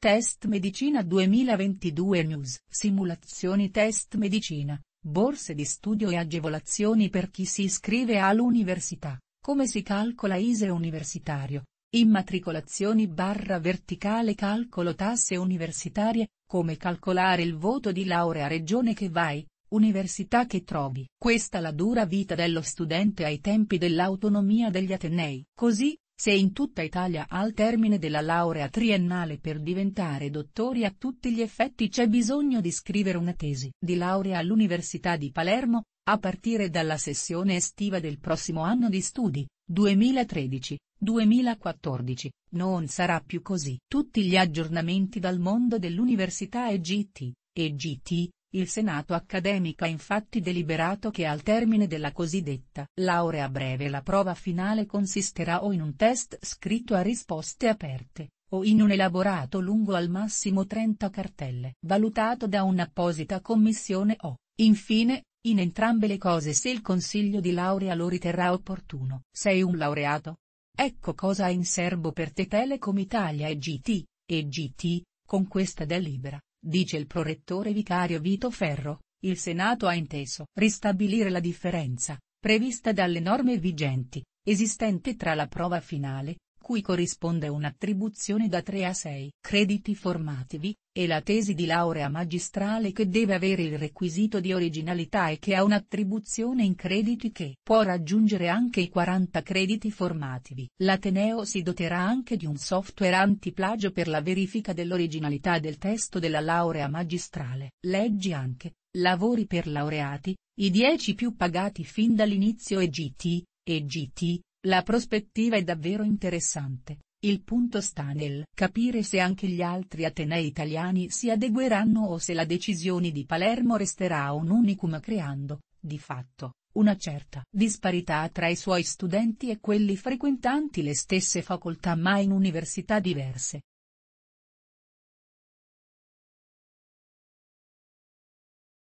Test Medicina 2022 News Simulazioni Test Medicina, borse di studio e agevolazioni per chi si iscrive all'università, come si calcola ISE universitario, immatricolazioni barra verticale calcolo tasse universitarie, come calcolare il voto di laurea regione che vai, università che trovi. Questa la dura vita dello studente ai tempi dell'autonomia degli Atenei. Così, se in tutta Italia al termine della laurea triennale per diventare dottori a tutti gli effetti c'è bisogno di scrivere una tesi di laurea all'Università di Palermo, a partire dalla sessione estiva del prossimo anno di studi, 2013, 2014, non sarà più così. Tutti gli aggiornamenti dal mondo dell'università EGT, EGT, il Senato accademico ha infatti deliberato che al termine della cosiddetta laurea breve la prova finale consisterà o in un test scritto a risposte aperte, o in un elaborato lungo al massimo 30 cartelle, valutato da un'apposita commissione o, infine, in entrambe le cose se il consiglio di laurea lo riterrà opportuno. Sei un laureato? Ecco cosa ha in serbo per te Telecom Italia e GT, e GT, con questa delibera, Dice il prorettore vicario Vito Ferro, il Senato ha inteso ristabilire la differenza, prevista dalle norme vigenti, esistente tra la prova finale, cui corrisponde un'attribuzione da 3 a 6 crediti formativi, e la tesi di laurea magistrale che deve avere il requisito di originalità e che ha un'attribuzione in crediti che può raggiungere anche i 40 crediti formativi. L'Ateneo si doterà anche di un software antiplagio per la verifica dell'originalità del testo della laurea magistrale. Leggi anche, lavori per laureati, i 10 più pagati fin dall'inizio e GT, e GT, la prospettiva è davvero interessante, il punto sta nel capire se anche gli altri Atenei italiani si adegueranno o se la decisione di Palermo resterà un unicum creando, di fatto, una certa disparità tra i suoi studenti e quelli frequentanti le stesse facoltà ma in università diverse.